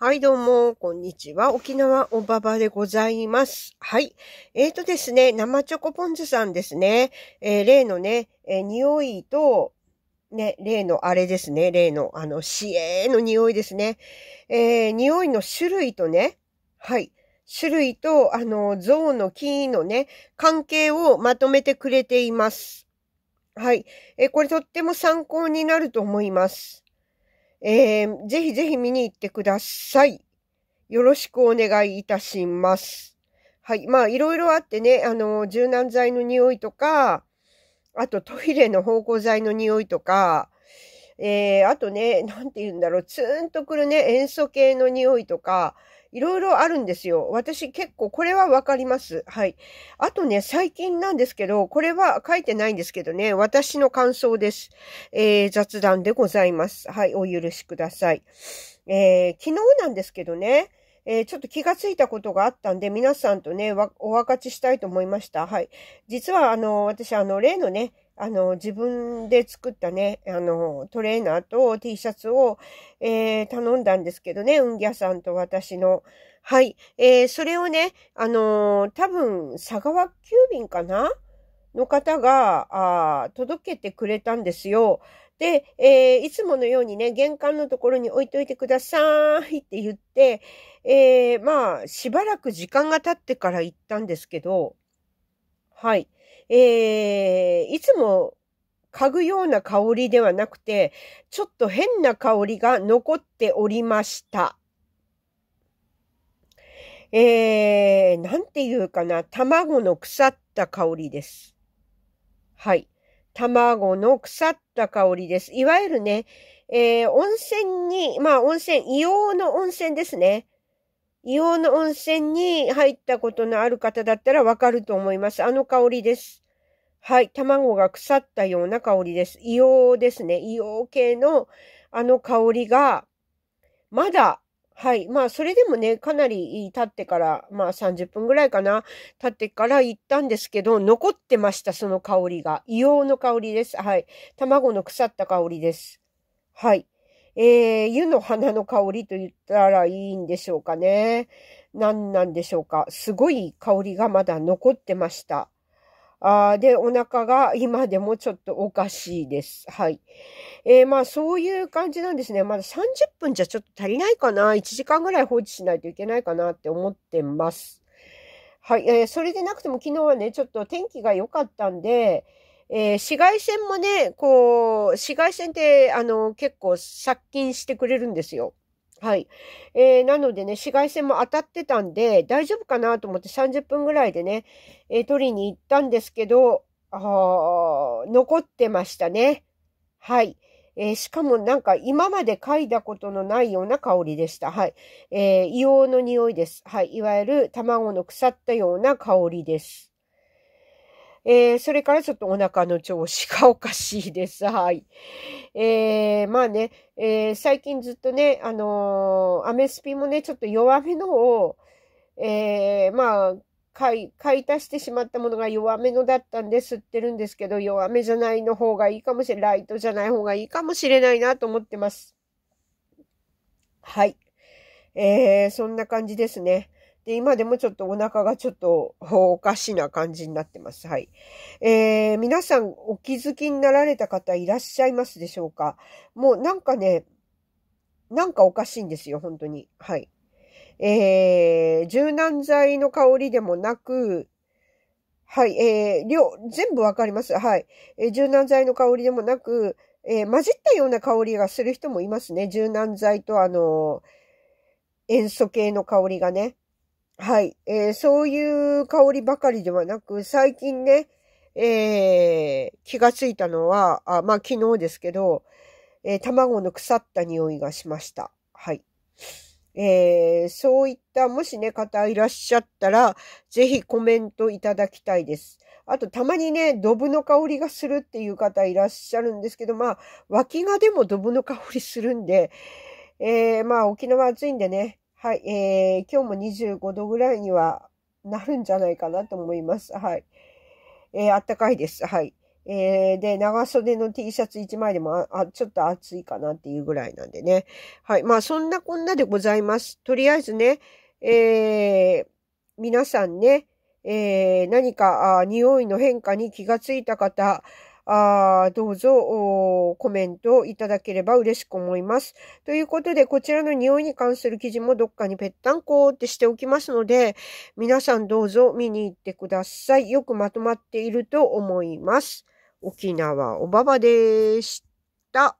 はい、どうも、こんにちは。沖縄おばばでございます。はい。えーとですね、生チョコポン酢さんですね。えー、例のね、えー、匂いと、ね、例のあれですね。例の、あの、死エの匂いですね。えー、匂いの種類とね、はい。種類と、あの、像の木のね、関係をまとめてくれています。はい。えー、これとっても参考になると思います。えー、ぜひぜひ見に行ってください。よろしくお願いいたします。はい。まあ、いろいろあってね、あの、柔軟剤の匂いとか、あとトイレの芳香剤の匂いとか、えー、あとね、なんて言うんだろう、ツーンとくるね、塩素系の匂いとか、いろいろあるんですよ。私結構これはわかります。はい。あとね、最近なんですけど、これは書いてないんですけどね、私の感想です。えー、雑談でございます。はい、お許しください。えー、昨日なんですけどね、えー、ちょっと気がついたことがあったんで、皆さんとね、お分かちしたいと思いました。はい。実は、あの、私、あの、例のね、あの、自分で作ったね、あの、トレーナーと T シャツを、えー、頼んだんですけどね、うんぎゃさんと私の。はい。えー、それをね、あのー、多分、佐川急便かなの方が、あ届けてくれたんですよ。で、えー、いつものようにね、玄関のところに置いといてくださいって言って、えー、まあ、しばらく時間が経ってから行ったんですけど、はい。えー、いつも嗅ぐような香りではなくて、ちょっと変な香りが残っておりました。えー、なんていうかな、卵の腐った香りです。はい。卵の腐った香りです。いわゆるね、えー、温泉に、まあ温泉、硫黄の温泉ですね。硫黄の温泉に入ったことのある方だったらわかると思います。あの香りです。はい。卵が腐ったような香りです。硫黄ですね。硫黄系のあの香りが、まだ、はい。まあ、それでもね、かなり経ってから、まあ30分ぐらいかな、経ってから行ったんですけど、残ってました、その香りが。硫黄の香りです。はい。卵の腐った香りです。はい。えー、湯の花の香りと言ったらいいんでしょうかね。何なんでしょうか。すごい香りがまだ残ってました。あで、お腹が今でもちょっとおかしいです。はい。えー、まあそういう感じなんですね。まだ30分じゃちょっと足りないかな。1時間ぐらい放置しないといけないかなって思ってます。はい。えー、それでなくても昨日はね、ちょっと天気が良かったんで、えー、紫外線もね、こう、紫外線って、あの、結構殺菌してくれるんですよ。はい。えー、なのでね、紫外線も当たってたんで、大丈夫かなと思って30分ぐらいでね、えー、取りに行ったんですけど、あ残ってましたね。はい。えー、しかもなんか今まで嗅いだことのないような香りでした。はい。えー、硫黄の匂いです。はい。いわゆる卵の腐ったような香りです。えー、それからちょっとお腹の調子がおかしいです。はい。えー、まあね、えー、最近ずっとね、あのアメスピもね、ちょっと弱めのを、えまあ、買い、買い足してしまったものが弱めのだったんで吸ってるんですけど、弱めじゃないの方がいいかもしれない、ライトじゃない方がいいかもしれないなと思ってます。はい。えー、そんな感じですね。で、今でもちょっとお腹がちょっとおかしな感じになってます。はい。えー、皆さんお気づきになられた方いらっしゃいますでしょうかもうなんかね、なんかおかしいんですよ、本当に。はい。えー、柔軟剤の香りでもなく、はい、えー、量、全部わかります。はい。えー、柔軟剤の香りでもなく、えー、混じったような香りがする人もいますね。柔軟剤とあのー、塩素系の香りがね。はい。えー、そういう香りばかりではなく、最近ね、えー、気がついたのは、あまあ昨日ですけど、えー、卵の腐った匂いがしました。はい。えー、そういった、もしね、方いらっしゃったら、ぜひコメントいただきたいです。あと、たまにね、ドブの香りがするっていう方いらっしゃるんですけど、まあ、脇がでもドブの香りするんで、えー、まあ、沖縄暑いんでね、はい、えー、今日も25度ぐらいにはなるんじゃないかなと思います。はい。えー、あったかいです。はい。えー、で、長袖の T シャツ1枚でもあちょっと暑いかなっていうぐらいなんでね。はい。まあ、そんなこんなでございます。とりあえずね、えー、皆さんね、えー、何かあ匂いの変化に気がついた方、あどうぞコメントいただければ嬉しく思います。ということで、こちらの匂いに関する記事もどっかにぺったんこってしておきますので、皆さんどうぞ見に行ってください。よくまとまっていると思います。沖縄おばばでした。